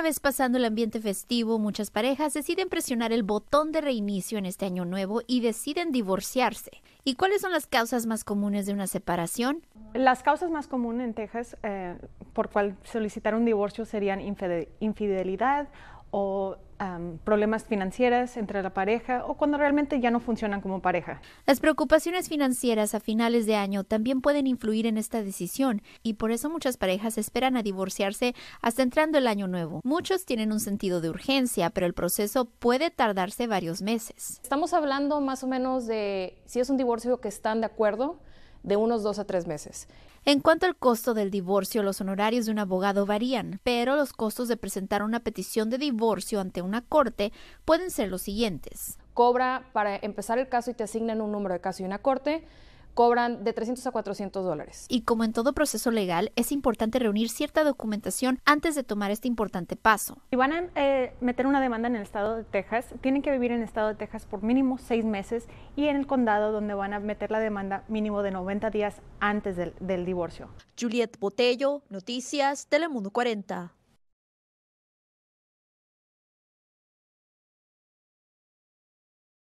Una vez pasando el ambiente festivo, muchas parejas deciden presionar el botón de reinicio en este año nuevo y deciden divorciarse. ¿Y cuáles son las causas más comunes de una separación? Las causas más comunes en Texas eh, por cual solicitar un divorcio serían infidelidad o problemas financieras entre la pareja o cuando realmente ya no funcionan como pareja. Las preocupaciones financieras a finales de año también pueden influir en esta decisión y por eso muchas parejas esperan a divorciarse hasta entrando el año nuevo. Muchos tienen un sentido de urgencia, pero el proceso puede tardarse varios meses. Estamos hablando más o menos de si es un divorcio que están de acuerdo, de unos dos a tres meses. En cuanto al costo del divorcio, los honorarios de un abogado varían, pero los costos de presentar una petición de divorcio ante una corte pueden ser los siguientes. Cobra para empezar el caso y te asignan un número de caso y una corte cobran de 300 a 400 dólares. Y como en todo proceso legal, es importante reunir cierta documentación antes de tomar este importante paso. Si van a eh, meter una demanda en el estado de Texas, tienen que vivir en el estado de Texas por mínimo seis meses y en el condado donde van a meter la demanda mínimo de 90 días antes del, del divorcio. Juliet Botello, Noticias, Telemundo 40.